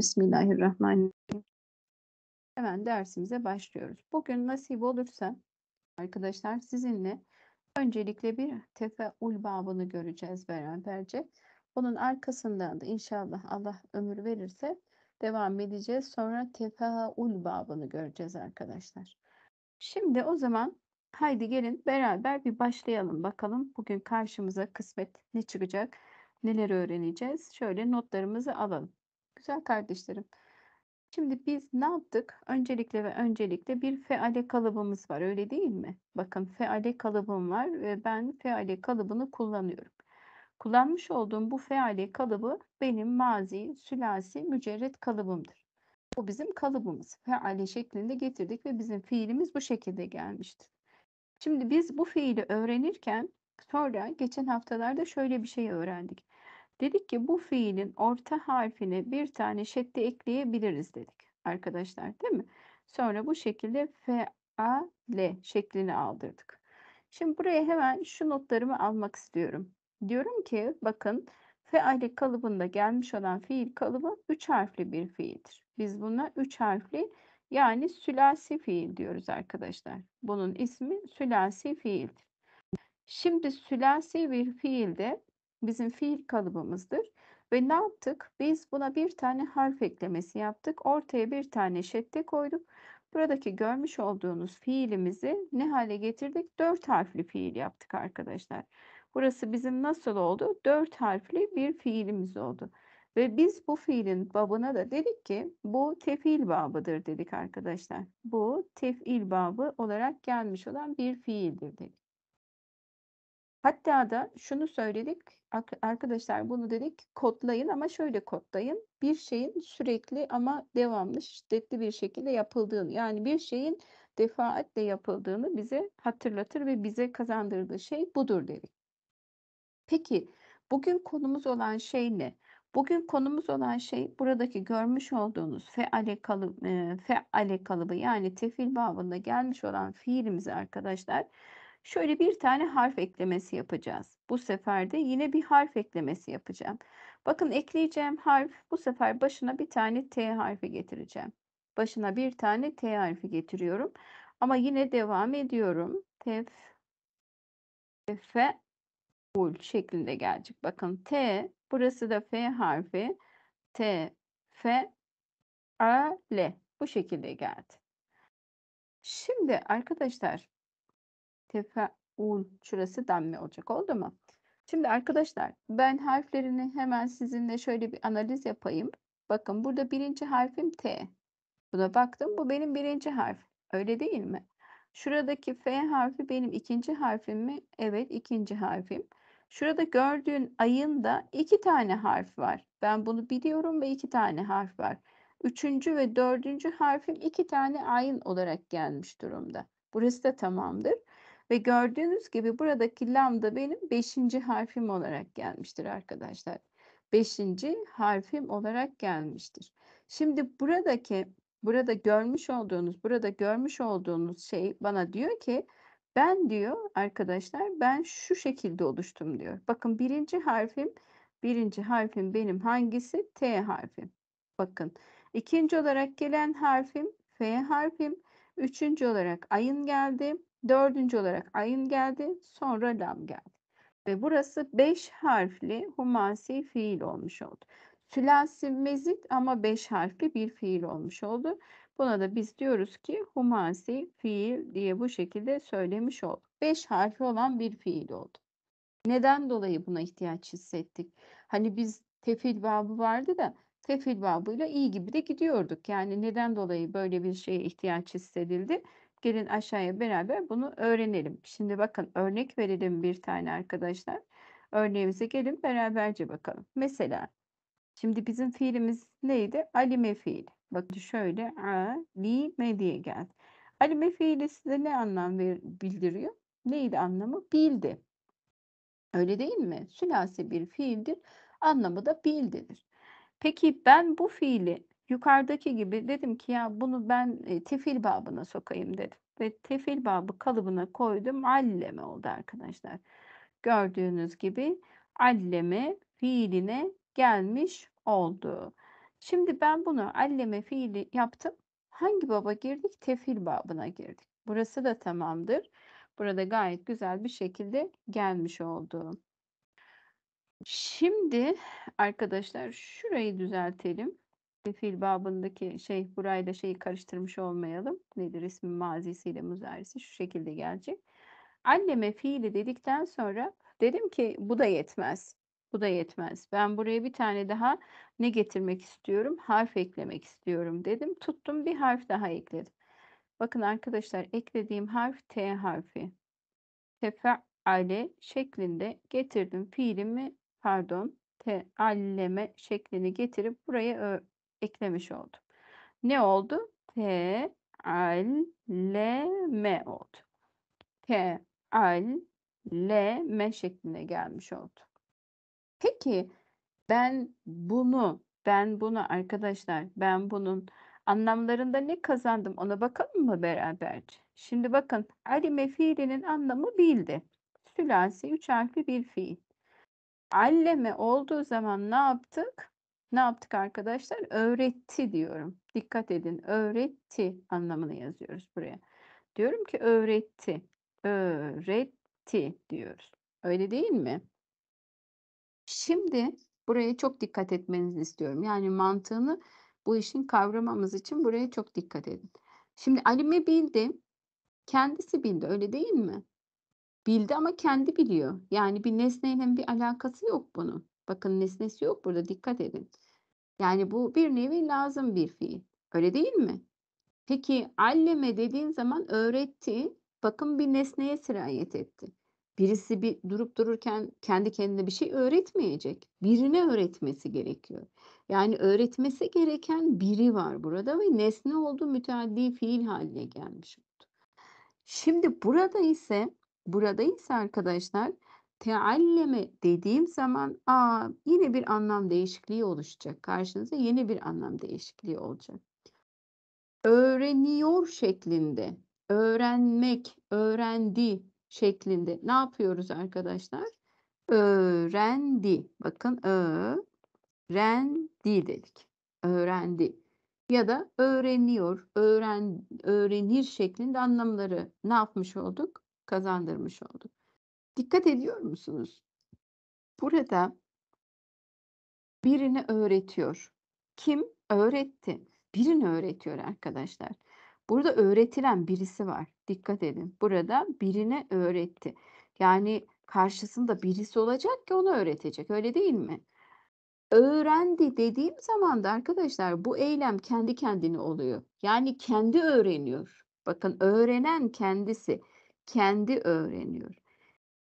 Bismillahirrahmanirrahim. Hemen dersimize başlıyoruz. Bugün nasip olursa arkadaşlar sizinle öncelikle bir tefeul babını göreceğiz beraberce. Onun arkasından da inşallah Allah ömür verirse devam edeceğiz. Sonra tefaul babını göreceğiz arkadaşlar. Şimdi o zaman haydi gelin beraber bir başlayalım bakalım. Bugün karşımıza kısmet ne çıkacak, neler öğreneceğiz. Şöyle notlarımızı alalım. Güzel kardeşlerim. Şimdi biz ne yaptık? Öncelikle ve öncelikle bir feale kalıbımız var öyle değil mi? Bakın feale kalıbım var ve ben feale kalıbını kullanıyorum. Kullanmış olduğum bu feale kalıbı benim mazi, sülasi, mücerret kalıbımdır. Bu bizim kalıbımız. Feale şeklinde getirdik ve bizim fiilimiz bu şekilde gelmiştir. Şimdi biz bu fiili öğrenirken sonra geçen haftalarda şöyle bir şey öğrendik. Dedik ki bu fiilin orta harfine bir tane şedde ekleyebiliriz dedik arkadaşlar değil mi? Sonra bu şekilde feale şeklini aldırdık. Şimdi buraya hemen şu notlarımı almak istiyorum. Diyorum ki bakın feale kalıbında gelmiş olan fiil kalıbı 3 harfli bir fiildir. Biz buna 3 harfli yani sülasi fiil diyoruz arkadaşlar. Bunun ismi sülasi fiildir. Şimdi sülasi bir fiilde bizim fiil kalıbımızdır. Ve ne yaptık? Biz buna bir tane harf eklemesi yaptık. Ortaya bir tane şedde koyduk. Buradaki görmüş olduğunuz fiilimizi ne hale getirdik? Dört harfli fiil yaptık arkadaşlar. Burası bizim nasıl oldu? Dört harfli bir fiilimiz oldu. Ve biz bu fiilin babına da dedik ki bu tefil babıdır dedik arkadaşlar. Bu tefil babı olarak gelmiş olan bir fiildir dedik. Hatta da şunu söyledik arkadaşlar bunu dedik kodlayın ama şöyle kodlayın. Bir şeyin sürekli ama devamlı şiddetli bir şekilde yapıldığını yani bir şeyin defaatle yapıldığını bize hatırlatır ve bize kazandırdığı şey budur dedik. Peki bugün konumuz olan şey ne? Bugün konumuz olan şey buradaki görmüş olduğunuz feale, kalıbı, feale kalıbı yani tefil babında gelmiş olan fiilimizi arkadaşlar Şöyle bir tane harf eklemesi yapacağız. Bu sefer de yine bir harf eklemesi yapacağım. Bakın ekleyeceğim harf bu sefer başına bir tane T harfi getireceğim. Başına bir tane T harfi getiriyorum. Ama yine devam ediyorum. Tef, tefe, ul şeklinde gelecek. Bakın T, burası da F harfi. T, F, A, L. Bu şekilde geldi. Şimdi arkadaşlar tefeul şurası denme olacak oldu mu? Şimdi arkadaşlar ben harflerini hemen sizinle şöyle bir analiz yapayım. Bakın burada birinci harfim T. Buna baktım bu benim birinci harf. Öyle değil mi? Şuradaki F harfi benim ikinci harfim mi? Evet ikinci harfim. Şurada gördüğün ayın da iki tane harf var. Ben bunu biliyorum ve iki tane harf var. Üçüncü ve dördüncü harfim iki tane ayın olarak gelmiş durumda. Burası da tamamdır. Ve gördüğünüz gibi buradaki lambda benim beşinci harfim olarak gelmiştir arkadaşlar. Beşinci harfim olarak gelmiştir. Şimdi buradaki, burada görmüş olduğunuz, burada görmüş olduğunuz şey bana diyor ki ben diyor arkadaşlar ben şu şekilde oluştum diyor. Bakın birinci harfim, birinci harfim benim hangisi? T harfim. Bakın ikinci olarak gelen harfim F harfim. Üçüncü olarak ayın geldi. Dördüncü olarak ayın geldi. Sonra lam geldi. Ve burası beş harfli humasi fiil olmuş oldu. Sülasi mezit ama beş harfli bir fiil olmuş oldu. Buna da biz diyoruz ki humasi fiil diye bu şekilde söylemiş olduk. Beş harfi olan bir fiil oldu. Neden dolayı buna ihtiyaç hissettik? Hani biz tefil babı vardı da tefil babıyla iyi gibi de gidiyorduk. Yani neden dolayı böyle bir şeye ihtiyaç hissedildi? Gelin aşağıya beraber bunu öğrenelim. Şimdi bakın örnek verelim bir tane arkadaşlar. Örneğimize gelin beraberce bakalım. Mesela şimdi bizim fiilimiz neydi? Alime fiili. Bakın şöyle alime diye geldi. Alime fiili size ne anlam ver, bildiriyor? Neydi anlamı? Bildi. Öyle değil mi? Sülasi bir fiildir. Anlamı da bildirir. Peki ben bu fiili yukarıdaki gibi dedim ki ya bunu ben e, tefil babına sokayım dedim. Ve tefil babı kalıbına koydum. Alleme oldu arkadaşlar. Gördüğünüz gibi alleme fiiline gelmiş oldu. Şimdi ben bunu alleme fiili yaptım. Hangi baba girdik? Tefil babına girdik. Burası da tamamdır. Burada gayet güzel bir şekilde gelmiş oldu. Şimdi arkadaşlar şurayı düzeltelim. Fil babındaki şey burayla şeyi karıştırmış olmayalım. Nedir ismi mazisiyle müzarisi şu şekilde gelecek. Alleme fiili dedikten sonra dedim ki bu da yetmez. Bu da yetmez. Ben buraya bir tane daha ne getirmek istiyorum? Harf eklemek istiyorum dedim. Tuttum bir harf daha ekledim. Bakın arkadaşlar eklediğim harf T harfi. Tefeale şeklinde getirdim fiilimi pardon alleme şeklini getirip buraya eklemiş oldum. Ne oldu? T L L M oldu. T L L M şeklinde gelmiş oldu. Peki ben bunu ben bunu arkadaşlar ben bunun anlamlarında ne kazandım ona bakalım mı beraberce? Şimdi bakın Ali fiilinin anlamı bildi. Sülasi üç harfli bir fiil. Alleme olduğu zaman ne yaptık? ne yaptık arkadaşlar? Öğretti diyorum. Dikkat edin. Öğretti anlamını yazıyoruz buraya. Diyorum ki öğretti. Öğretti diyoruz. Öyle değil mi? Şimdi buraya çok dikkat etmenizi istiyorum. Yani mantığını bu işin kavramamız için buraya çok dikkat edin. Şimdi Alime bildi. Kendisi bildi öyle değil mi? Bildi ama kendi biliyor. Yani bir nesneyle bir alakası yok bunun. Bakın nesnesi yok burada dikkat edin. Yani bu bir nevi lazım bir fiil. Öyle değil mi? Peki alleme dediğin zaman öğretti. Bakın bir nesneye sirayet etti. Birisi bir durup dururken kendi kendine bir şey öğretmeyecek. Birine öğretmesi gerekiyor. Yani öğretmesi gereken biri var burada ve nesne oldu müteaddi fiil haline gelmiş oldu. Şimdi burada ise burada ise arkadaşlar Tealleme dediğim zaman aa, yine bir anlam değişikliği oluşacak. Karşınıza yeni bir anlam değişikliği olacak. Öğreniyor şeklinde, öğrenmek, öğrendi şeklinde ne yapıyoruz arkadaşlar? Öğrendi. Bakın öğrendi dedik. Öğrendi. Ya da öğreniyor, öğren, öğrenir şeklinde anlamları ne yapmış olduk? Kazandırmış olduk. Dikkat ediyor musunuz? Burada birini öğretiyor. Kim öğretti? Birini öğretiyor arkadaşlar. Burada öğretilen birisi var. Dikkat edin. Burada birine öğretti. Yani karşısında birisi olacak ki onu öğretecek. Öyle değil mi? Öğrendi dediğim zaman da arkadaşlar bu eylem kendi kendine oluyor. Yani kendi öğreniyor. Bakın öğrenen kendisi kendi öğreniyor.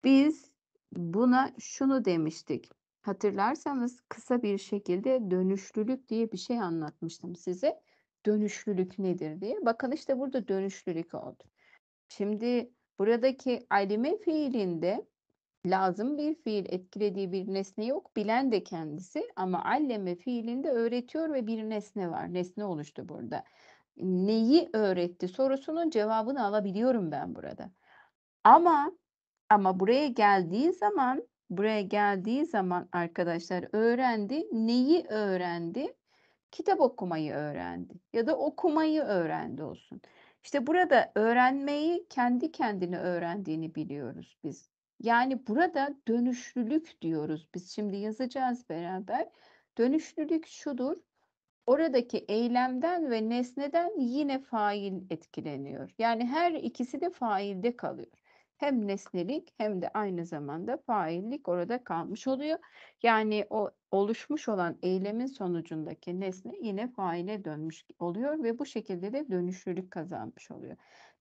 Biz buna şunu demiştik. Hatırlarsanız kısa bir şekilde dönüşlülük diye bir şey anlatmıştım size. Dönüşlülük nedir diye. Bakın işte burada dönüşlülük oldu. Şimdi buradaki alime fiilinde lazım bir fiil etkilediği bir nesne yok. Bilen de kendisi ama alleme fiilinde öğretiyor ve bir nesne var. Nesne oluştu burada. Neyi öğretti sorusunun cevabını alabiliyorum ben burada. Ama ama buraya geldiği zaman, buraya geldiği zaman arkadaşlar öğrendi. Neyi öğrendi? Kitap okumayı öğrendi ya da okumayı öğrendi olsun. İşte burada öğrenmeyi kendi kendine öğrendiğini biliyoruz biz. Yani burada dönüşlülük diyoruz. Biz şimdi yazacağız beraber. Dönüşlülük şudur. Oradaki eylemden ve nesneden yine fail etkileniyor. Yani her ikisi de failde kalıyor hem nesnelik hem de aynı zamanda faillik orada kalmış oluyor. Yani o oluşmuş olan eylemin sonucundaki nesne yine faile dönmüş oluyor ve bu şekilde de dönüşürlük kazanmış oluyor.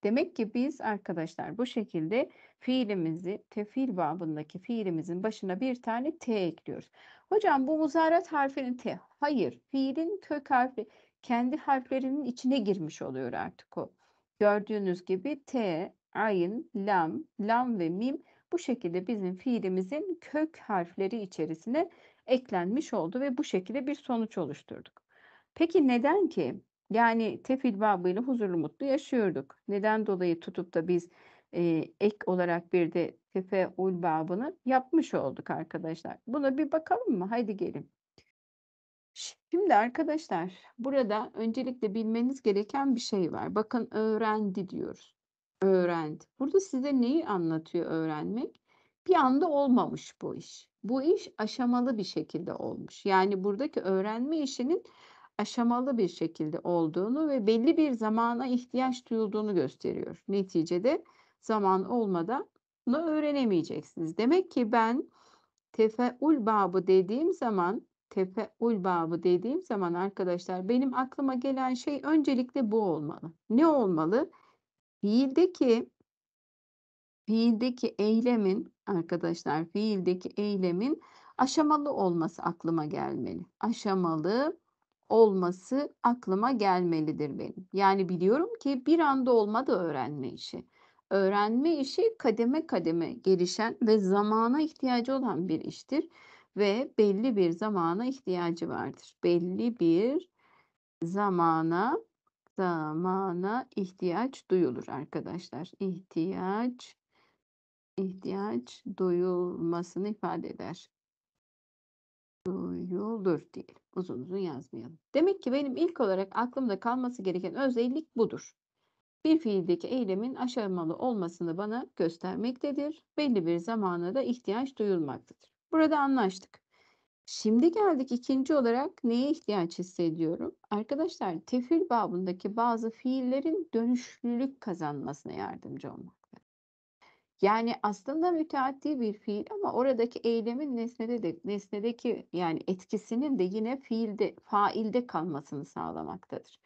Demek ki biz arkadaşlar bu şekilde fiilimizi tefil babındaki fiilimizin başına bir tane T ekliyoruz. Hocam bu muzarat harfinin T. Hayır fiilin kök harfi kendi harflerinin içine girmiş oluyor artık o. Gördüğünüz gibi T Ayın, lam, lam ve mim bu şekilde bizim fiilimizin kök harfleri içerisine eklenmiş oldu ve bu şekilde bir sonuç oluşturduk. Peki neden ki? Yani tefil babıyla huzurlu mutlu yaşıyorduk. Neden dolayı tutup da biz e, ek olarak bir de tefeul babını yapmış olduk arkadaşlar. Buna bir bakalım mı? Haydi gelin. Şimdi arkadaşlar burada öncelikle bilmeniz gereken bir şey var. Bakın öğrendi diyoruz öğrendi. Burada size neyi anlatıyor öğrenmek? Bir anda olmamış bu iş. Bu iş aşamalı bir şekilde olmuş. Yani buradaki öğrenme işinin aşamalı bir şekilde olduğunu ve belli bir zamana ihtiyaç duyulduğunu gösteriyor. Neticede zaman olmadan bunu öğrenemeyeceksiniz. Demek ki ben tefeül babı dediğim zaman tefeül babı dediğim zaman arkadaşlar benim aklıma gelen şey öncelikle bu olmalı. Ne olmalı? Fiildeki fiildeki eylemin arkadaşlar fiildeki eylemin aşamalı olması aklıma gelmeli. Aşamalı olması aklıma gelmelidir benim. Yani biliyorum ki bir anda olmadı öğrenme işi. Öğrenme işi kademe kademe gelişen ve zamana ihtiyacı olan bir iştir ve belli bir zamana ihtiyacı vardır. Belli bir zamana zamana ihtiyaç duyulur arkadaşlar. İhtiyaç ihtiyaç duyulmasını ifade eder. Duyulur diyelim. Uzun uzun yazmayalım. Demek ki benim ilk olarak aklımda kalması gereken özellik budur. Bir fiildeki eylemin aşamalı olmasını bana göstermektedir. Belli bir zamana da ihtiyaç duyulmaktadır. Burada anlaştık. Şimdi geldik ikinci olarak neye ihtiyaç hissediyorum? Arkadaşlar tefil babındaki bazı fiillerin dönüşlülük kazanmasına yardımcı olmakta. Yani aslında müteaddi bir fiil ama oradaki eylemin nesnede de, nesnedeki yani etkisinin de yine fiilde, failde kalmasını sağlamaktadır.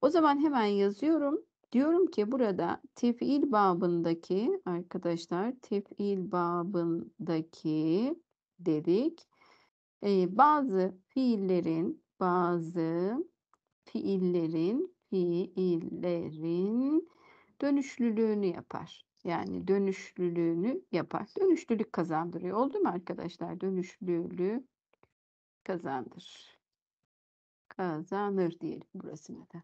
O zaman hemen yazıyorum. Diyorum ki burada tefil babındaki arkadaşlar tefil babındaki dedik ee, bazı fiillerin bazı fiillerin fiillerin dönüşlülüğünü yapar. Yani dönüşlülüğünü yapar. Dönüşlülük kazandırıyor. Oldu mu arkadaşlar? Dönüşlülüğü kazandır. Kazanır diyelim burasına da.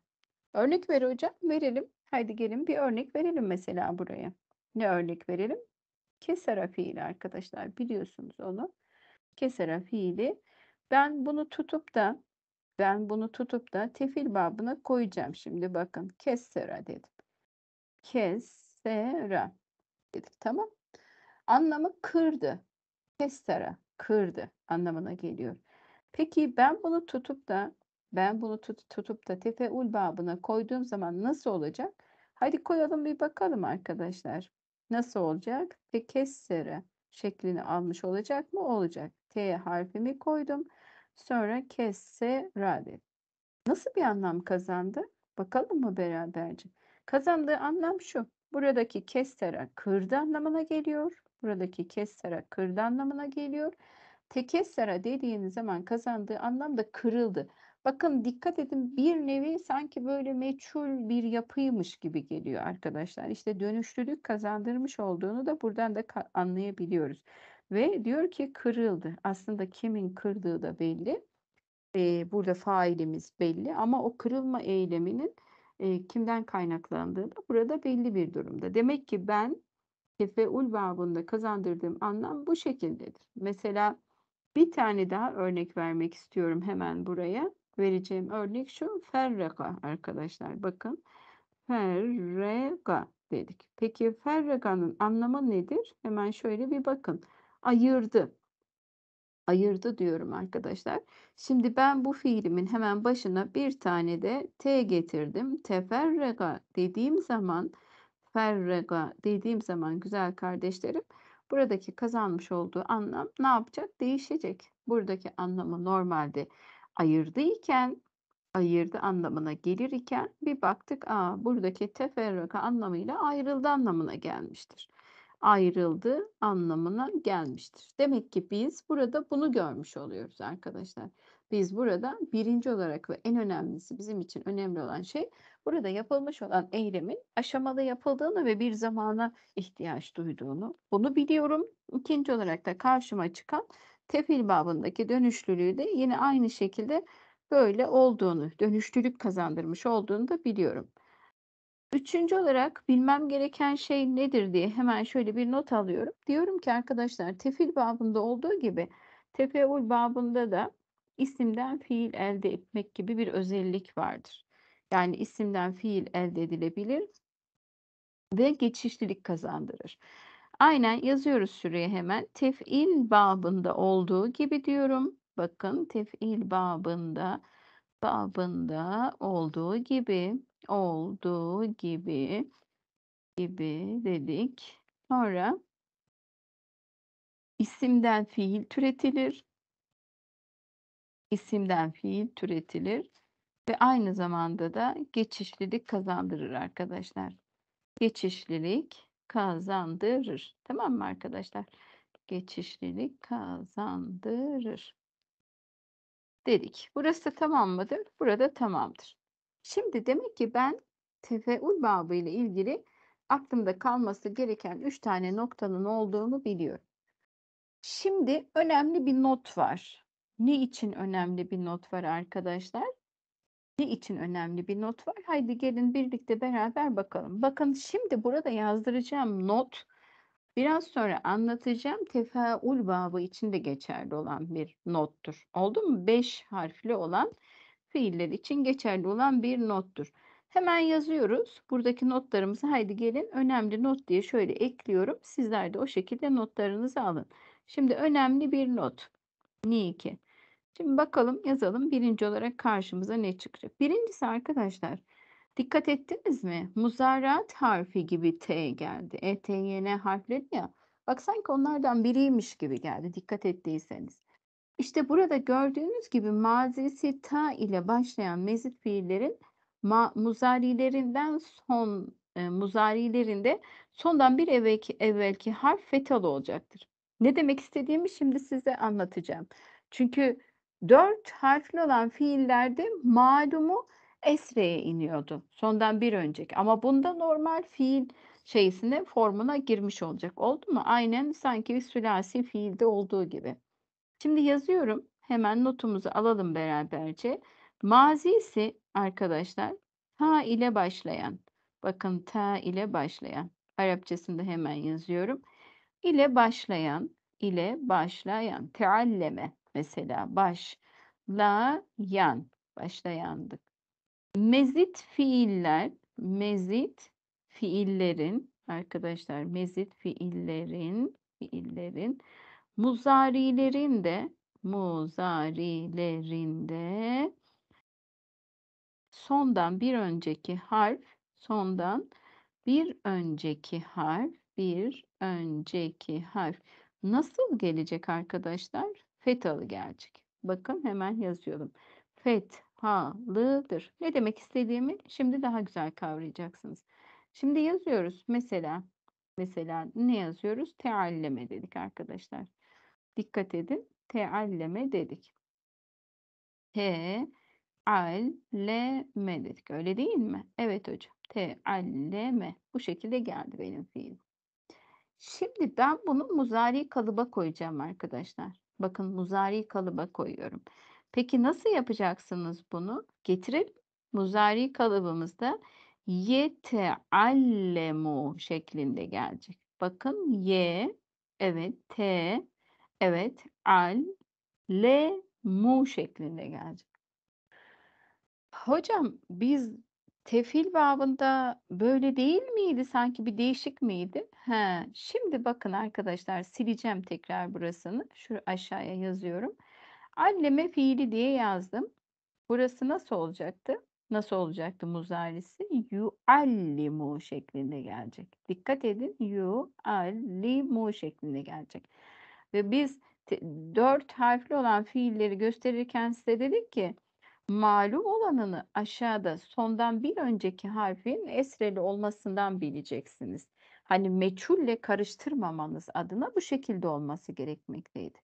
Örnek ver hocam. Verelim. Haydi gelin bir örnek verelim mesela buraya. Ne örnek verelim? Kesara fiili arkadaşlar biliyorsunuz onu kesara fiili. Ben bunu tutup da ben bunu tutup da tefil babına koyacağım. Şimdi bakın kesera dedim. Kesera dedik tamam. Anlamı kırdı. Kesera kırdı anlamına geliyor. Peki ben bunu tutup da ben bunu tut, tutup da tefeul babına koyduğum zaman nasıl olacak? Hadi koyalım bir bakalım arkadaşlar. Nasıl olacak? Ve kessere şeklini almış olacak mı? Olacak. T harfimi koydum. Sonra kesse rade. Nasıl bir anlam kazandı? Bakalım mı beraberce? Kazandığı anlam şu. Buradaki kessera kırdı anlamına geliyor. Buradaki kessera kırdı anlamına geliyor. Tekessera dediğiniz zaman kazandığı anlam da kırıldı. Bakın dikkat edin bir nevi sanki böyle meçhul bir yapıymış gibi geliyor arkadaşlar. İşte dönüşlülük kazandırmış olduğunu da buradan da anlayabiliyoruz. Ve diyor ki kırıldı. Aslında kimin kırdığı da belli. E, burada failimiz belli ama o kırılma eyleminin e, kimden da burada belli bir durumda. Demek ki ben tefeül babında kazandırdığım anlam bu şekildedir. Mesela bir tane daha örnek vermek istiyorum hemen buraya. Vereceğim örnek şu ferreka arkadaşlar bakın. Ferreka dedik. Peki ferreka'nın anlamı nedir? Hemen şöyle bir bakın ayırdı. Ayırdı diyorum arkadaşlar. Şimdi ben bu fiilimin hemen başına bir tane de T getirdim. Teferrega dediğim zaman ferrega dediğim zaman güzel kardeşlerim buradaki kazanmış olduğu anlam ne yapacak? Değişecek. Buradaki anlamı normalde ayırdı iken ayırdı anlamına gelir iken bir baktık aa buradaki teferruka anlamıyla ayrıldı anlamına gelmiştir ayrıldı anlamına gelmiştir. Demek ki biz burada bunu görmüş oluyoruz arkadaşlar. Biz burada birinci olarak ve en önemlisi bizim için önemli olan şey burada yapılmış olan eylemin aşamalı yapıldığını ve bir zamana ihtiyaç duyduğunu bunu biliyorum. İkinci olarak da karşıma çıkan tefil babındaki dönüşlülüğü de yine aynı şekilde böyle olduğunu, dönüşlülük kazandırmış olduğunu da biliyorum. Üçüncü olarak bilmem gereken şey nedir diye hemen şöyle bir not alıyorum. Diyorum ki arkadaşlar tefil babında olduğu gibi tefeul babında da isimden fiil elde etmek gibi bir özellik vardır. Yani isimden fiil elde edilebilir ve geçişlilik kazandırır. Aynen yazıyoruz şuraya hemen. Tef'il babında olduğu gibi diyorum. Bakın tef'il babında babında olduğu gibi olduğu gibi gibi dedik. Sonra isimden fiil türetilir. İsimden fiil türetilir ve aynı zamanda da geçişlilik kazandırır arkadaşlar. Geçişlilik kazandırır. Tamam mı arkadaşlar? Geçişlilik kazandırır dedik. Burası tamam mıdır? Burada tamamdır. Şimdi demek ki ben tefeül babı ile ilgili aklımda kalması gereken 3 tane noktanın olduğunu biliyorum. Şimdi önemli bir not var. Ne için önemli bir not var arkadaşlar? Ne için önemli bir not var? Haydi gelin birlikte beraber bakalım. Bakın şimdi burada yazdıracağım not biraz sonra anlatacağım tefaül babı için de geçerli olan bir nottur. Oldu mu? 5 harfli olan fiiller için geçerli olan bir nottur. Hemen yazıyoruz. Buradaki notlarımızı haydi gelin önemli not diye şöyle ekliyorum. Sizler de o şekilde notlarınızı alın. Şimdi önemli bir not. Niye ki? Şimdi bakalım yazalım birinci olarak karşımıza ne çıkacak. Birincisi arkadaşlar dikkat ettiniz mi? Muzarat harfi gibi T geldi. E, T, Y, N harfleri ya. Bak sanki onlardan biriymiş gibi geldi dikkat ettiyseniz. İşte burada gördüğünüz gibi mazisi ta ile başlayan mezit fiillerin ma, muzarilerinden son e, muzarilerinde sondan bir evvelki, evvelki harf fetal olacaktır. Ne demek istediğimi şimdi size anlatacağım. Çünkü dört harfli olan fiillerde malumu esreye iniyordu. Sondan bir önceki. Ama bunda normal fiil şeysine formuna girmiş olacak. Oldu mu? Aynen sanki bir sülasi fiilde olduğu gibi. Şimdi yazıyorum. Hemen notumuzu alalım beraberce. Mazisi arkadaşlar ta ile başlayan. Bakın ta ile başlayan. Arapçasında hemen yazıyorum. İle başlayan, ile başlayan. Tealleme mesela baş. La başlayandık. Mezit fiiller, mezit fiillerin arkadaşlar mezit fiillerin fiillerin Muzarilerin de muzarilerinde sondan bir önceki harf sondan bir önceki harf bir önceki harf nasıl gelecek arkadaşlar? Fethalı gelecek. Bakın hemen yazıyorum. Fethalıdır. Ne demek istediğimi şimdi daha güzel kavrayacaksınız. Şimdi yazıyoruz. Mesela mesela ne yazıyoruz? Tealleme dedik arkadaşlar. Dikkat edin. Tealleme dedik. T Te alleme dedik. Öyle değil mi? Evet hocam. Tealleme. Bu şekilde geldi benim fiilim. Şimdi ben bunu muzari kalıba koyacağım arkadaşlar. Bakın muzari kalıba koyuyorum. Peki nasıl yapacaksınız bunu? Getirip muzari kalıbımızda yeteallemu şeklinde gelecek. Bakın Y evet T Evet. Al, le, mu şeklinde gelecek. Hocam biz tefil babında böyle değil miydi? Sanki bir değişik miydi? He, şimdi bakın arkadaşlar sileceğim tekrar burasını. Şu aşağıya yazıyorum. Alleme fiili diye yazdım. Burası nasıl olacaktı? Nasıl olacaktı muzarisi? Yuallimu şeklinde gelecek. Dikkat edin. Yuallimu şeklinde gelecek. Ve biz dört harfli olan fiilleri gösterirken size dedik ki malum olanını aşağıda sondan bir önceki harfin esreli olmasından bileceksiniz. Hani meçhulle karıştırmamanız adına bu şekilde olması gerekmekteydi.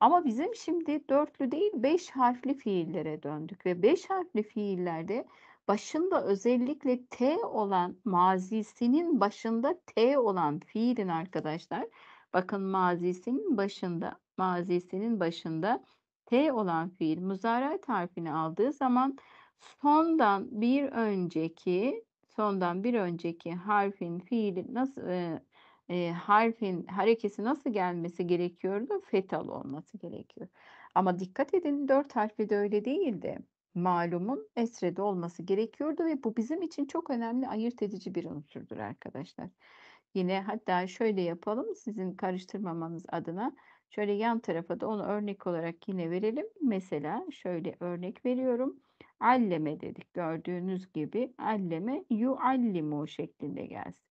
Ama bizim şimdi dörtlü değil beş harfli fiillere döndük ve beş harfli fiillerde başında özellikle T olan mazisinin başında T olan fiilin arkadaşlar Bakın mazisinin başında, mazisinin başında T olan fiil muzarat harfini aldığı zaman sondan bir önceki sondan bir önceki harfin fiili nasıl e, e, harfin harekesi nasıl gelmesi gerekiyordu? Fetal olması gerekiyor. Ama dikkat edin dört harfi de öyle değildi. Malumun esrede olması gerekiyordu ve bu bizim için çok önemli ayırt edici bir unsurdur arkadaşlar. Yine hatta şöyle yapalım sizin karıştırmamanız adına. Şöyle yan tarafa da onu örnek olarak yine verelim. Mesela şöyle örnek veriyorum. Alleme dedik gördüğünüz gibi. Alleme yuallimu şeklinde gelsin.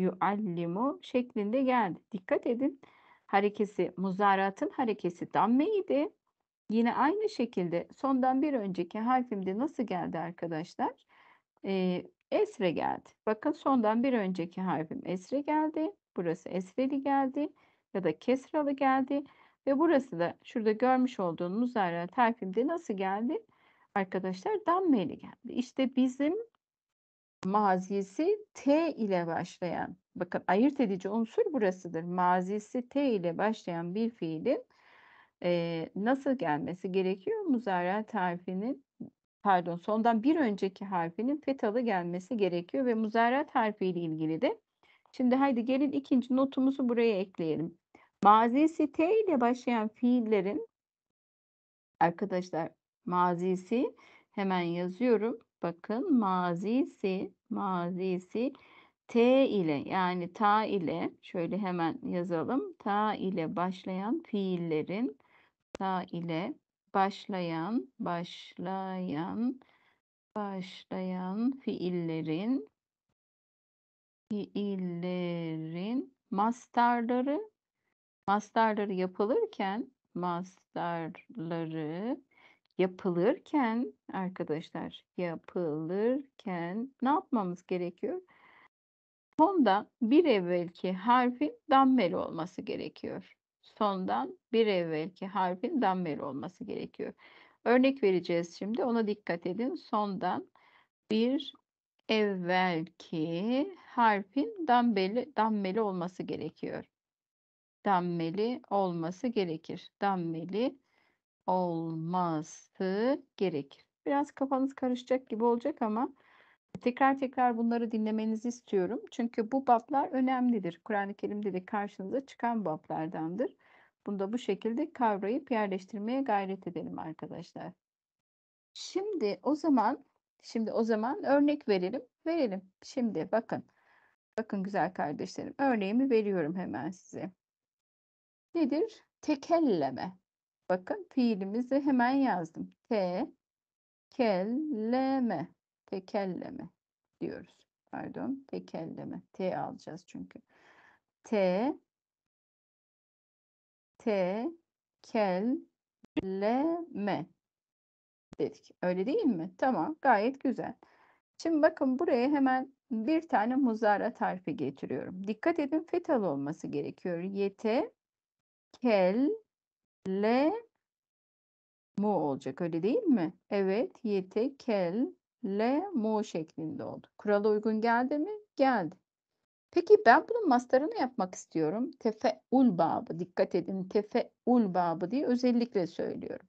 Yuallimu şeklinde geldi. Dikkat edin. Harekesi muzaratın harekesi dammeydi. Yine aynı şekilde sondan bir önceki harfimde nasıl geldi arkadaşlar? Ee, Esre geldi. Bakın sondan bir önceki harfim esre geldi. Burası esreli geldi ya da kesralı geldi. Ve burası da şurada görmüş olduğunuz müzarrat harfimde nasıl geldi? Arkadaşlar dammeli geldi. İşte bizim mazisi T ile başlayan, bakın ayırt edici unsur burasıdır. Mazisi T ile başlayan bir fiilin e, nasıl gelmesi gerekiyor? Muzarrat tarifinin? pardon sondan bir önceki harfinin fetalı gelmesi gerekiyor ve muzerat harfi ile ilgili de. Şimdi haydi gelin ikinci notumuzu buraya ekleyelim. Mazisi T ile başlayan fiillerin arkadaşlar mazisi hemen yazıyorum. Bakın mazisi mazisi T ile yani ta ile şöyle hemen yazalım. Ta ile başlayan fiillerin ta ile başlayan, başlayan, başlayan fiillerin fiillerin mastarları mastarları yapılırken mastarları yapılırken arkadaşlar yapılırken ne yapmamız gerekiyor? Sonda bir evvelki harfin dammeli olması gerekiyor sondan bir evvelki harfin dammer olması gerekiyor. Örnek vereceğiz şimdi. Ona dikkat edin. Sondan bir evvelki harfin dammeli, dammeli olması gerekiyor. Dammeli olması gerekir. Dammeli olması gerekir. Biraz kafanız karışacak gibi olacak ama tekrar tekrar bunları dinlemenizi istiyorum. Çünkü bu bablar önemlidir. Kur'an-ı Kerim'de de karşınıza çıkan bablardandır. Bunu da bu şekilde kavrayıp yerleştirmeye gayret edelim arkadaşlar. Şimdi o zaman şimdi o zaman örnek verelim. Verelim. Şimdi bakın. Bakın güzel kardeşlerim. Örneğimi veriyorum hemen size. Nedir? Tekelleme. Bakın fiilimizi hemen yazdım. T kelleme. Tekelleme diyoruz. Pardon. Tekelleme. T alacağız çünkü. T te, kel, le, me dedik. Öyle değil mi? Tamam. Gayet güzel. Şimdi bakın buraya hemen bir tane muzara tarifi getiriyorum. Dikkat edin fetal olması gerekiyor. Yete, kel, le, mu olacak öyle değil mi? Evet yete, kel, le, mu şeklinde oldu. Kurala uygun geldi mi? Geldi. Peki ben bunun masterını yapmak istiyorum. Tefeul babı, dikkat edin tefeul babı diye özellikle söylüyorum.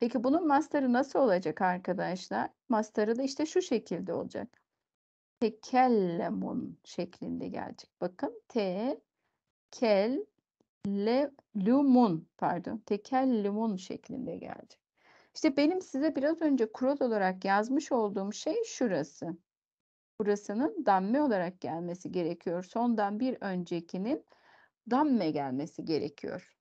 Peki bunun masterı nasıl olacak arkadaşlar? Masterı da işte şu şekilde olacak. Tekellemun şeklinde gelecek. Bakın te kel le lumun pardon tekellumun şeklinde gelecek. İşte benim size biraz önce kurod olarak yazmış olduğum şey şurası burasının damme olarak gelmesi gerekiyor. Sondan bir öncekinin damme gelmesi gerekiyor.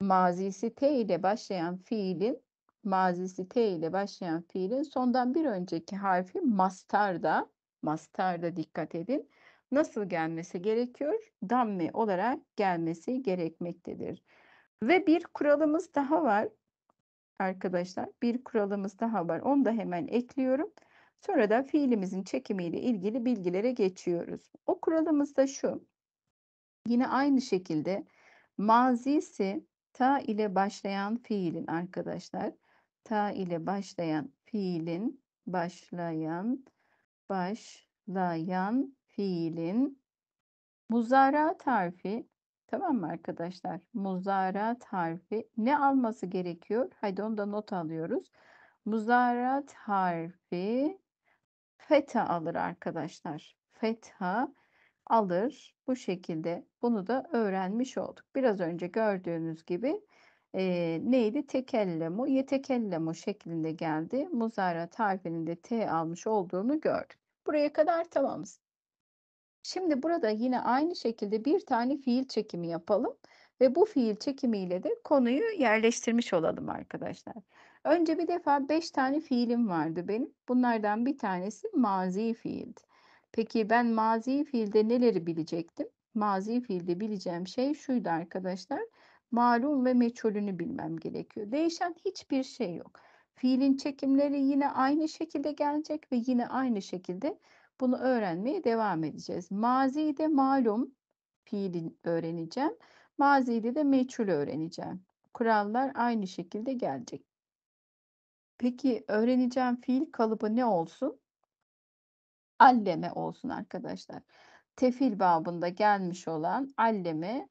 Mazisi T ile başlayan fiilin mazisi T ile başlayan fiilin sondan bir önceki harfi mastarda mastarda dikkat edin. Nasıl gelmesi gerekiyor? Damme olarak gelmesi gerekmektedir. Ve bir kuralımız daha var arkadaşlar. Bir kuralımız daha var. Onu da hemen ekliyorum. Sonra da fiilimizin çekimiyle ilgili bilgilere geçiyoruz. O kuralımız da şu. Yine aynı şekilde mazisi ta ile başlayan fiilin arkadaşlar ta ile başlayan fiilin başlayan başlayan fiilin muzara tarfi tamam mı arkadaşlar? Muzara tarfi ne alması gerekiyor? Haydi onu da not alıyoruz. Muzara harfi feta alır arkadaşlar. Feta alır. Bu şekilde bunu da öğrenmiş olduk. Biraz önce gördüğünüz gibi e, neydi? Tekellemu, yetekellemu şeklinde geldi. Muzarat harfinin de T almış olduğunu gördük. Buraya kadar tamamız. Şimdi burada yine aynı şekilde bir tane fiil çekimi yapalım ve bu fiil çekimiyle de konuyu yerleştirmiş olalım arkadaşlar. Önce bir defa beş tane fiilim vardı benim. Bunlardan bir tanesi mazi fiildi. Peki ben mazi fiilde neleri bilecektim? Mazi fiilde bileceğim şey şuydu arkadaşlar. Malum ve meçhulünü bilmem gerekiyor. Değişen hiçbir şey yok. Fiilin çekimleri yine aynı şekilde gelecek ve yine aynı şekilde bunu öğrenmeye devam edeceğiz. Mazi de malum fiilin öğreneceğim. Mazide de meçhul öğreneceğim. Kurallar aynı şekilde gelecek. Peki öğreneceğim fiil kalıbı ne olsun? Alleme olsun arkadaşlar. Tefil babında gelmiş olan alleme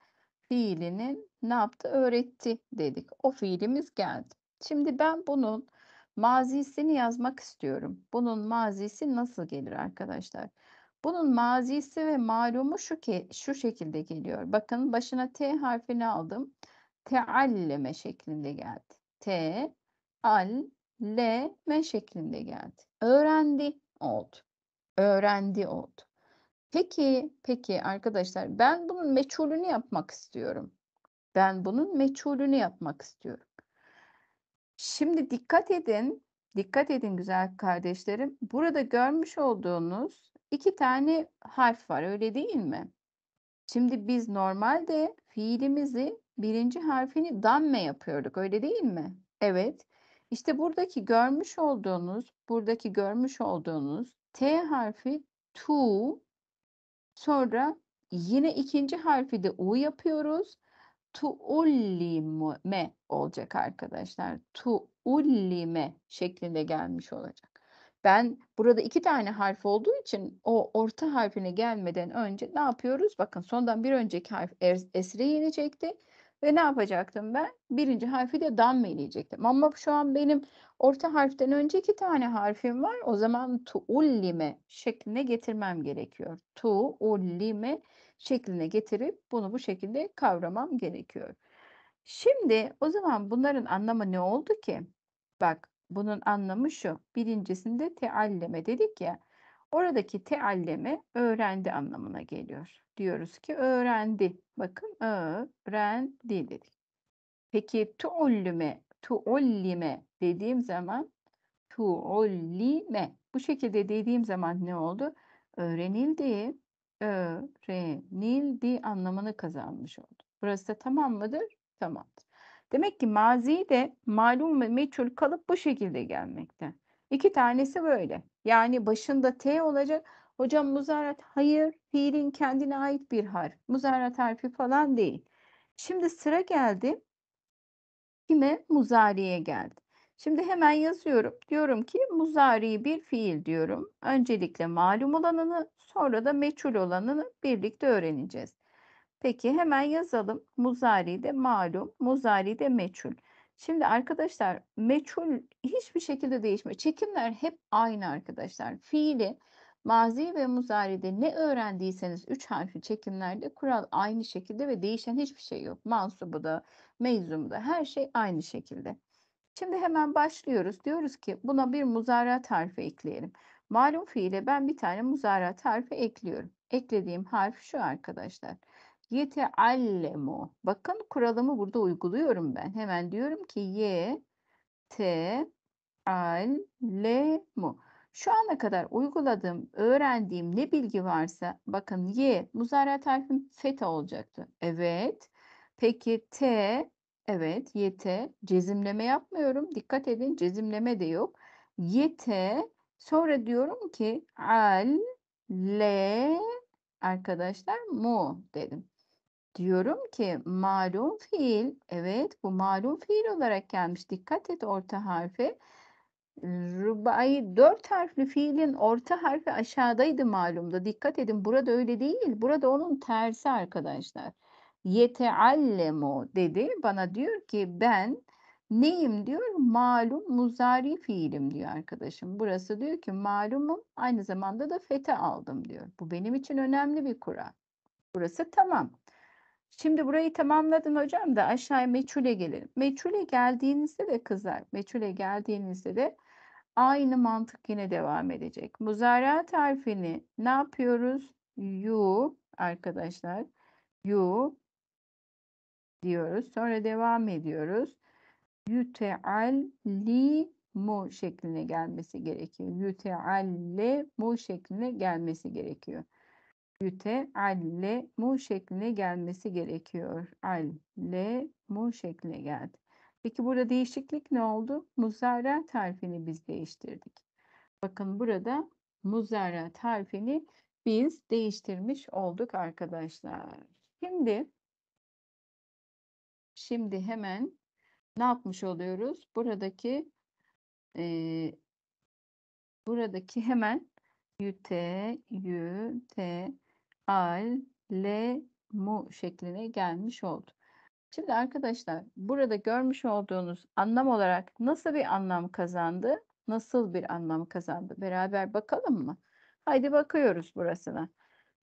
fiilinin ne yaptı? Öğretti dedik. O fiilimiz geldi. Şimdi ben bunun mazisini yazmak istiyorum. Bunun mazisi nasıl gelir arkadaşlar? Bunun mazisi ve malumu şu ki şu şekilde geliyor. Bakın başına T harfini aldım. Tealleme şeklinde geldi. T al L, M şeklinde geldi. Öğrendi oldu. Öğrendi oldu. Peki, peki arkadaşlar ben bunun meçhulünü yapmak istiyorum. Ben bunun meçhulünü yapmak istiyorum. Şimdi dikkat edin, dikkat edin güzel kardeşlerim. Burada görmüş olduğunuz iki tane harf var öyle değil mi? Şimdi biz normalde fiilimizi birinci harfini damme yapıyorduk öyle değil mi? Evet. İşte buradaki görmüş olduğunuz, buradaki görmüş olduğunuz T harfi tu sonra yine ikinci harfi de u yapıyoruz. Tuullime olacak arkadaşlar. Tuullime şeklinde gelmiş olacak. Ben burada iki tane harf olduğu için o orta harfine gelmeden önce ne yapıyoruz? Bakın sondan bir önceki harf esre yenecekti. Ve ne yapacaktım ben? Birinci harfi de damme eleyecektim. Ama şu an benim orta harften önce iki tane harfim var. O zaman tuullime şekline getirmem gerekiyor. Tuullime şekline getirip bunu bu şekilde kavramam gerekiyor. Şimdi o zaman bunların anlamı ne oldu ki? Bak bunun anlamı şu. Birincisinde tealleme dedik ya. Oradaki tealleme öğrendi anlamına geliyor diyoruz ki öğrendi. Bakın öğrendi dedik. Peki tuullüme, tuullime dediğim zaman tuullime. Bu şekilde dediğim zaman ne oldu? Öğrenildi, öğrenildi anlamını kazanmış oldu. Burası da tamam mıdır? Tamam. Demek ki mazi de malum ve meçhul kalıp bu şekilde gelmekte. İki tanesi böyle. Yani başında T olacak Hocam muzarat hayır fiilin kendine ait bir harf. Muzarat harfi falan değil. Şimdi sıra geldi. Kime? Muzari'ye geldi. Şimdi hemen yazıyorum. Diyorum ki muzari bir fiil diyorum. Öncelikle malum olanını sonra da meçhul olanını birlikte öğreneceğiz. Peki hemen yazalım. Muzari de malum, muzari de meçhul. Şimdi arkadaşlar meçhul hiçbir şekilde değişmiyor. Çekimler hep aynı arkadaşlar. Fiili Mazi ve muzaride ne öğrendiyseniz üç harfi çekimlerde kural aynı şekilde ve değişen hiçbir şey yok. Mansubu da, meczumu da her şey aynı şekilde. Şimdi hemen başlıyoruz. Diyoruz ki buna bir muzarat harfi ekleyelim. Malum fiile ben bir tane muzarat harfi ekliyorum. Eklediğim harf şu arkadaşlar. Yeteallemu. Bakın kuralımı burada uyguluyorum ben. Hemen diyorum ki ye te al le mu. Şu ana kadar uyguladığım, öğrendiğim ne bilgi varsa bakın Y muzariat harfim feta olacaktı. Evet. Peki T evet YT cezimleme yapmıyorum. Dikkat edin cezimleme de yok. YT sonra diyorum ki al L, arkadaşlar mu dedim. Diyorum ki malum fiil evet bu malum fiil olarak gelmiş. Dikkat et orta harfe. Rubai dört harfli fiilin orta harfi aşağıdaydı malumda. Dikkat edin burada öyle değil. Burada onun tersi arkadaşlar. Yeteallemu dedi. Bana diyor ki ben neyim diyor. Malum muzari fiilim diyor arkadaşım. Burası diyor ki malumum aynı zamanda da fete aldım diyor. Bu benim için önemli bir kural. Burası tamam. Şimdi burayı tamamladın hocam da aşağıya meçhule gelelim. Meçhule geldiğinizde de kızar. Meçhule geldiğinizde de Aynı mantık yine devam edecek. Muzaraat harfini ne yapıyoruz? Yu arkadaşlar. Yu diyoruz. Sonra devam ediyoruz. Yütealli mu şekline gelmesi gerekiyor. Yütealle mu şekline gelmesi gerekiyor. Yüte alle mu şekline gelmesi gerekiyor. Alle mu şekline geldi. Peki burada değişiklik ne oldu? Muzarra tarifini biz değiştirdik. Bakın burada muzarra tarifini biz değiştirmiş olduk arkadaşlar. Şimdi şimdi hemen ne yapmış oluyoruz? Buradaki e, buradaki hemen yüte, yüte, al, le, mu şekline gelmiş oldu. Şimdi arkadaşlar burada görmüş olduğunuz anlam olarak nasıl bir anlam kazandı? Nasıl bir anlam kazandı? Beraber bakalım mı? Haydi bakıyoruz burasına.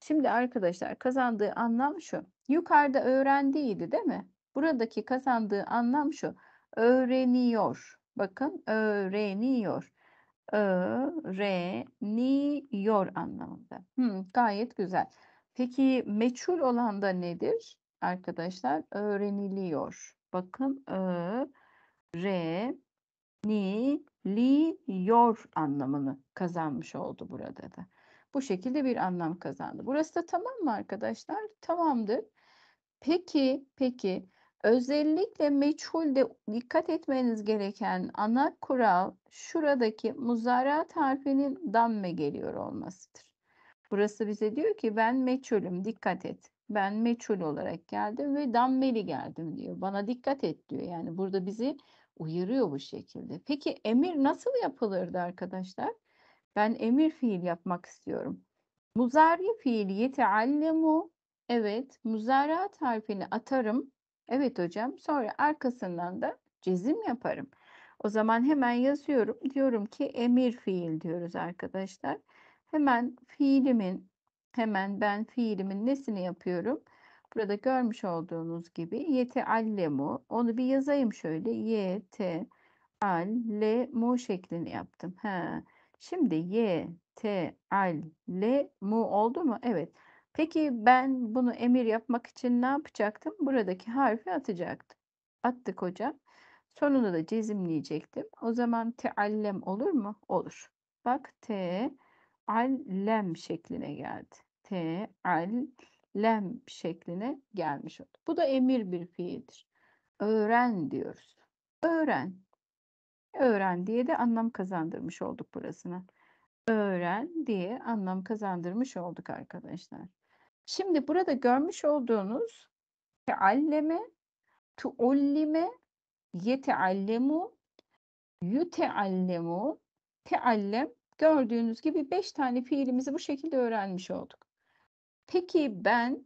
Şimdi arkadaşlar kazandığı anlam şu. Yukarıda öğrendiydi değil mi? Buradaki kazandığı anlam şu. Öğreniyor. Bakın öğreniyor. Öğreniyor anlamında. Hmm, gayet güzel. Peki meçhul olan da nedir? arkadaşlar öğreniliyor. Bakın re ni öğreniliyor anlamını kazanmış oldu burada da. Bu şekilde bir anlam kazandı. Burası da tamam mı arkadaşlar? Tamamdır. Peki, peki. Özellikle meçhulde dikkat etmeniz gereken ana kural şuradaki muzara harfinin damme geliyor olmasıdır. Burası bize diyor ki ben meçhulüm dikkat et ben meçhul olarak geldim ve dammeli geldim diyor. Bana dikkat et diyor. Yani burada bizi uyarıyor bu şekilde. Peki emir nasıl yapılırdı arkadaşlar? Ben emir fiil yapmak istiyorum. Muzari fiil yeteallemu. Evet, muzara harfini atarım. Evet hocam. Sonra arkasından da cezim yaparım. O zaman hemen yazıyorum. Diyorum ki emir fiil diyoruz arkadaşlar. Hemen fiilimin Hemen ben fiilimin nesini yapıyorum? Burada görmüş olduğunuz gibi yeteallemu. Onu bir yazayım şöyle. Yete allemu şeklini yaptım. Ha. Şimdi ye te al le mu oldu mu? Evet. Peki ben bunu emir yapmak için ne yapacaktım? Buradaki harfi atacaktım. Attık hocam. Sonunda da cezimleyecektim. O zaman teallem olur mu? Olur. Bak te allem şekline geldi teallem şekline gelmiş oldu. Bu da emir bir fiildir. Öğren diyoruz. Öğren. Öğren diye de anlam kazandırmış olduk burasına. Öğren diye anlam kazandırmış olduk arkadaşlar. Şimdi burada görmüş olduğunuz tealleme, tuullime, yeteallemu, yuteallemu, teallem gördüğünüz gibi beş tane fiilimizi bu şekilde öğrenmiş olduk. Peki ben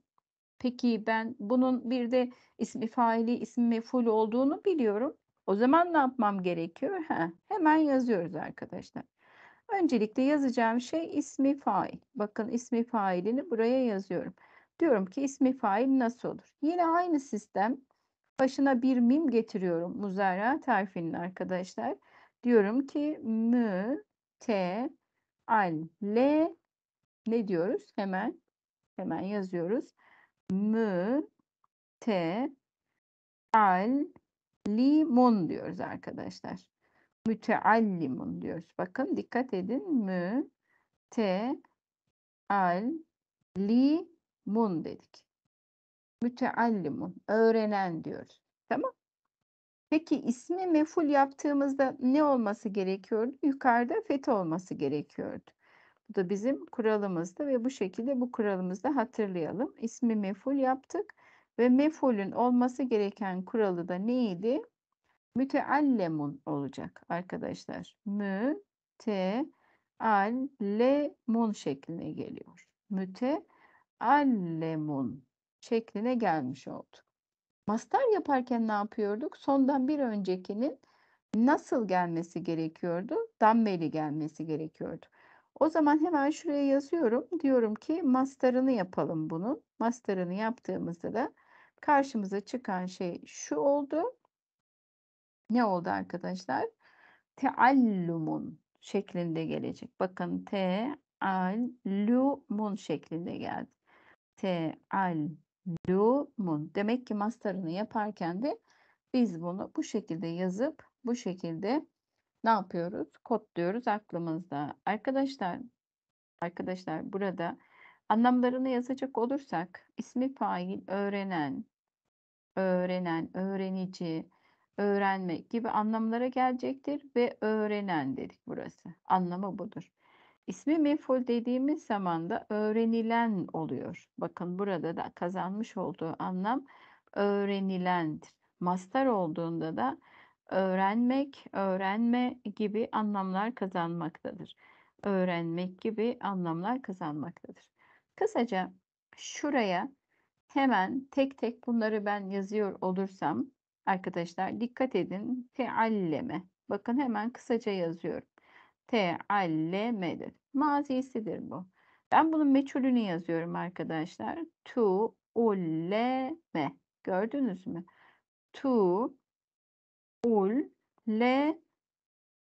peki ben bunun bir de ismi faili ismi meful olduğunu biliyorum. O zaman ne yapmam gerekiyor? Ha, hemen yazıyoruz arkadaşlar. Öncelikle yazacağım şey ismi fail. Bakın ismi failini buraya yazıyorum. Diyorum ki ismi fail nasıl olur? Yine aynı sistem. Başına bir mim getiriyorum muzarra tarifinin arkadaşlar. Diyorum ki mü te al le ne diyoruz? Hemen Hemen yazıyoruz. Mü te al limun diyoruz arkadaşlar. Müteallimun diyoruz. Bakın dikkat edin. Mü te al limun dedik. Müteallimun. Öğrenen diyoruz. Tamam. Peki ismi meful yaptığımızda ne olması gerekiyordu? Yukarıda fet olması gerekiyordu. Bu da bizim kuralımızdı ve bu şekilde bu kuralımızı da hatırlayalım. İsmi meful yaptık ve mefulün olması gereken kuralı da neydi? Müteallemun olacak arkadaşlar. Mü, te, al, le, mun şekline geliyor. Müte, allemun şekline gelmiş oldu. Mastar yaparken ne yapıyorduk? Sondan bir öncekinin nasıl gelmesi gerekiyordu? Dammeli gelmesi gerekiyordu. O zaman hemen şuraya yazıyorum. Diyorum ki master'ını yapalım bunun. Master'ını yaptığımızda da karşımıza çıkan şey şu oldu. Ne oldu arkadaşlar? Teallumun şeklinde gelecek. Bakın teallumun şeklinde geldi. Teallumun. Demek ki master'ını yaparken de biz bunu bu şekilde yazıp bu şekilde ne yapıyoruz? diyoruz aklımızda. Arkadaşlar, arkadaşlar burada anlamlarını yazacak olursak ismi fail, öğrenen, öğrenen, öğrenici, öğrenme gibi anlamlara gelecektir ve öğrenen dedik burası. Anlamı budur. İsmi meful dediğimiz zaman da öğrenilen oluyor. Bakın burada da kazanmış olduğu anlam öğrenilendir. Mastar olduğunda da öğrenmek, öğrenme gibi anlamlar kazanmaktadır. Öğrenmek gibi anlamlar kazanmaktadır. Kısaca şuraya hemen tek tek bunları ben yazıyor olursam arkadaşlar dikkat edin tealleme. Bakın hemen kısaca yazıyorum. Teallemedir. Mazisidir bu. Ben bunun meçhulünü yazıyorum arkadaşlar. Tu ulleme. Gördünüz mü? Tu ul le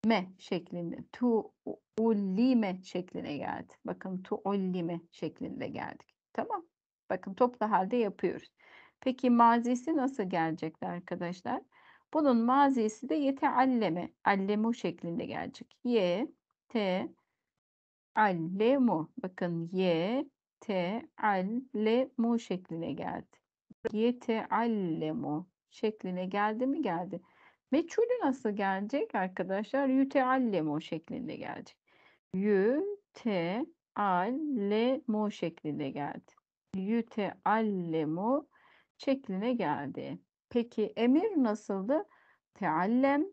me şeklinde tu ullime şeklinde geldi. Bakın tu ullime şeklinde geldik. Tamam. Bakın toplu halde yapıyoruz. Peki mazisi nasıl gelecekti arkadaşlar? Bunun mazisi de yetealleme, allemu şeklinde gelecek. Ye, te, allemu. Bakın ye, te, allemu şeklinde geldi. Yeteallemu şekline geldi mi geldi. Meçhulü nasıl gelecek arkadaşlar? Yüteallemo şeklinde geldi. Yü, te, al, le, mo şeklinde geldi. Yüteallemu şekline geldi. Peki emir nasıldı? Teallem.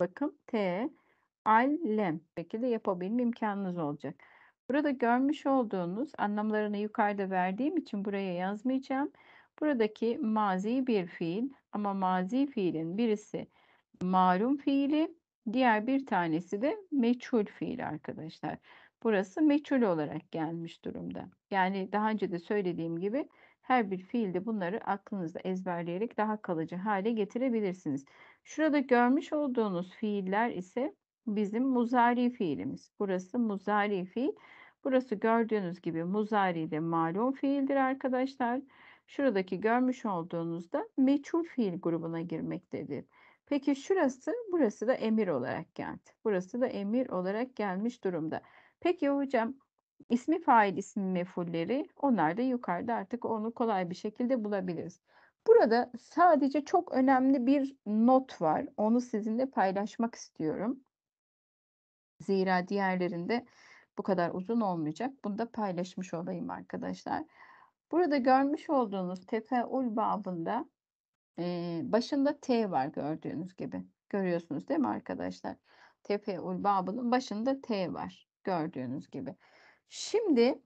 Bakın te, allem. Peki de yapabilme imkanınız olacak. Burada görmüş olduğunuz anlamlarını yukarıda verdiğim için buraya yazmayacağım. Buradaki mazi bir fiil ama mazi fiilin birisi malum fiili, diğer bir tanesi de meçhul fiil arkadaşlar. Burası meçhul olarak gelmiş durumda. Yani daha önce de söylediğim gibi her bir fiilde bunları aklınızda ezberleyerek daha kalıcı hale getirebilirsiniz. Şurada görmüş olduğunuz fiiller ise bizim muzari fiilimiz. Burası muzari fiil. Burası gördüğünüz gibi muzari de malum fiildir arkadaşlar. Arkadaşlar şuradaki görmüş olduğunuzda meçhul fiil grubuna girmektedir. Peki şurası, burası da emir olarak geldi. Burası da emir olarak gelmiş durumda. Peki hocam ismi fail ismi mefulleri onlar da yukarıda artık onu kolay bir şekilde bulabiliriz. Burada sadece çok önemli bir not var. Onu sizinle paylaşmak istiyorum. Zira diğerlerinde bu kadar uzun olmayacak. Bunu da paylaşmış olayım arkadaşlar. Burada görmüş olduğunuz tefeul babında e, başında T var gördüğünüz gibi. Görüyorsunuz değil mi arkadaşlar? Tefeul babının başında T var gördüğünüz gibi. Şimdi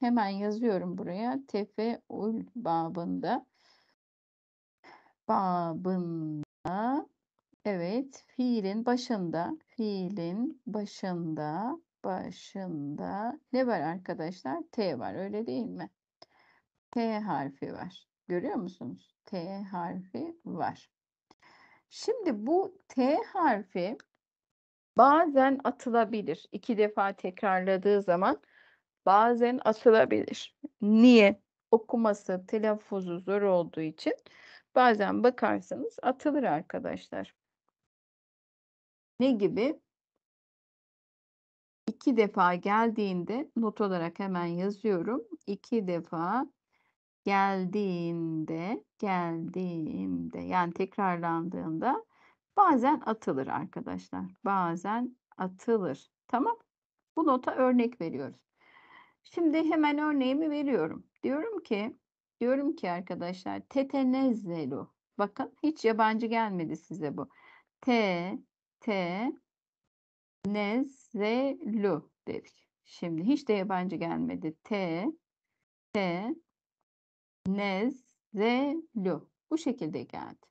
hemen yazıyorum buraya. Tefeul babında babında evet fiilin başında fiilin başında başında ne var arkadaşlar? T var öyle değil mi? T harfi var. Görüyor musunuz? T harfi var. Şimdi bu T harfi bazen atılabilir. İki defa tekrarladığı zaman bazen atılabilir. Niye? Okuması, telaffuzu zor olduğu için bazen bakarsanız atılır arkadaşlar. Ne gibi? İki defa geldiğinde not olarak hemen yazıyorum. İki defa geldiğinde, geldiğinde, yani tekrarlandığında bazen atılır arkadaşlar. Bazen atılır. Tamam. Bu nota örnek veriyoruz. Şimdi hemen örneğimi veriyorum. Diyorum ki, diyorum ki arkadaşlar tetenezzelu. Bakın hiç yabancı gelmedi size bu. T te nezelu dedik. Şimdi hiç de yabancı gelmedi. T T Nezzelü. Bu şekilde geldi.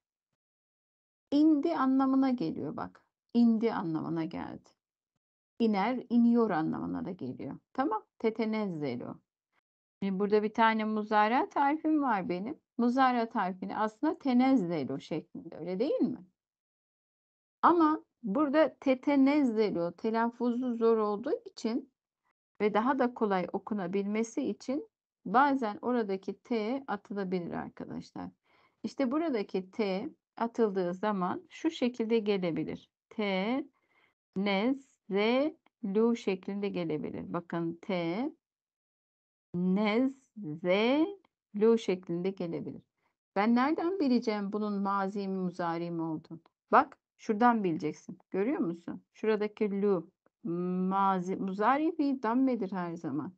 İndi anlamına geliyor bak. İndi anlamına geldi. İner, iniyor anlamına da geliyor. Tamam. Tetenezzelu. Şimdi e, burada bir tane muzara tarifim var benim. Muzara tarifini aslında tenezzelu şeklinde öyle değil mi? Ama burada tetenezzelu telaffuzu zor olduğu için ve daha da kolay okunabilmesi için Bazen oradaki T atılabilir arkadaşlar. İşte buradaki T atıldığı zaman şu şekilde gelebilir. T, N, Z, Lu şeklinde gelebilir. Bakın T, N, Z, Lu şeklinde gelebilir. Ben nereden bileceğim bunun mazi mi muzari mi olduğunu? Bak şuradan bileceksin. Görüyor musun? Şuradaki lu mazi muzari bir dammedir her zaman.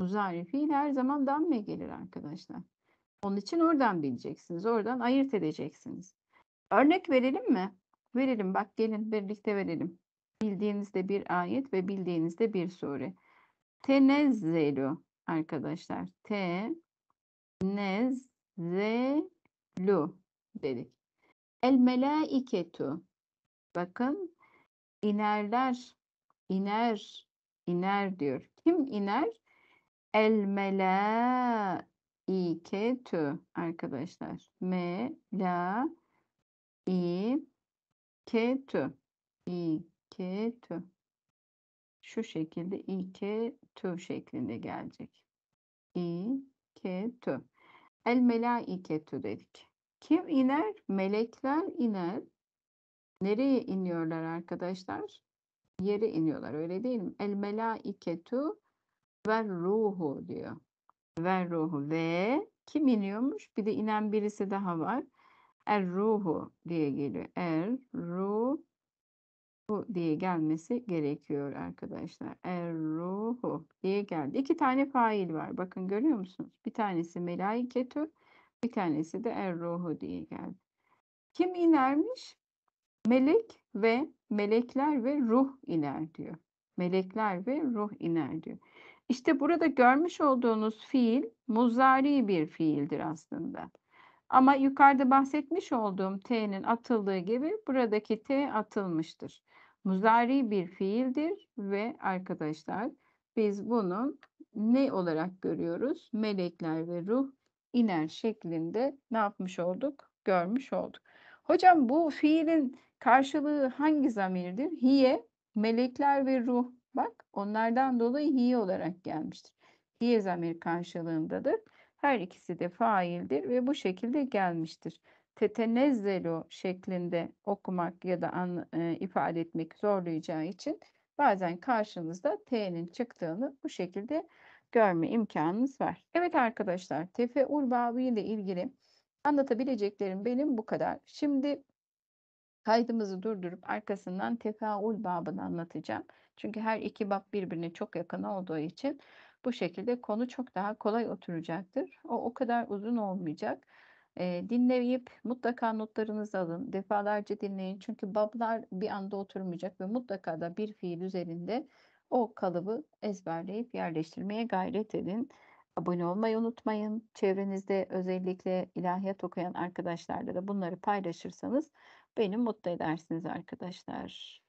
Muzari her zaman damme gelir arkadaşlar. Onun için oradan bileceksiniz. Oradan ayırt edeceksiniz. Örnek verelim mi? Verelim bak gelin birlikte verelim. Bildiğinizde bir ayet ve bildiğinizde bir sure. Tenezzelu arkadaşlar. Te nez dedik. El melaiketu. Bakın inerler, iner, iner diyor. Kim iner? El melaiketü arkadaşlar. Me la i ketü. İ ketü. Şu şekilde i ketü şeklinde gelecek. İ ketü. El melaiketü dedik. Kim iner? Melekler iner. Nereye iniyorlar arkadaşlar? Yere iniyorlar öyle değil mi? El melaiketu Vel ruhu diyor. Vel ruhu ve kim iniyormuş? Bir de inen birisi daha var. Er ruhu diye geliyor. Er ruhu diye gelmesi gerekiyor arkadaşlar. Er ruhu diye geldi. İki tane fail var. Bakın görüyor musunuz? Bir tanesi melaiketü, bir tanesi de er ruhu diye geldi. Kim inermiş? Melek ve melekler ve ruh iner diyor. Melekler ve ruh iner diyor. İşte burada görmüş olduğunuz fiil muzari bir fiildir aslında. Ama yukarıda bahsetmiş olduğum t'nin atıldığı gibi buradaki t atılmıştır. Muzari bir fiildir ve arkadaşlar biz bunun ne olarak görüyoruz? Melekler ve ruh iner şeklinde ne yapmış olduk? Görmüş olduk. Hocam bu fiilin karşılığı hangi zamirdir? Hiye, melekler ve ruh Bak onlardan dolayı hiye olarak gelmiştir. Hiye zamir karşılığındadır. Her ikisi de faildir ve bu şekilde gelmiştir. Tetenezzelu şeklinde okumak ya da an, e, ifade etmek zorlayacağı için bazen karşınızda T'nin çıktığını bu şekilde görme imkanınız var. Evet arkadaşlar tefeul babı ile ilgili anlatabileceklerim benim bu kadar. Şimdi kaydımızı durdurup arkasından tefaul babını anlatacağım. Çünkü her iki bab birbirine çok yakın olduğu için bu şekilde konu çok daha kolay oturacaktır. O o kadar uzun olmayacak. E, dinleyip mutlaka notlarınızı alın. Defalarca dinleyin. Çünkü bablar bir anda oturmayacak ve mutlaka da bir fiil üzerinde o kalıbı ezberleyip yerleştirmeye gayret edin. Abone olmayı unutmayın. Çevrenizde özellikle ilahiyat okuyan arkadaşlarla da bunları paylaşırsanız beni mutlu edersiniz arkadaşlar.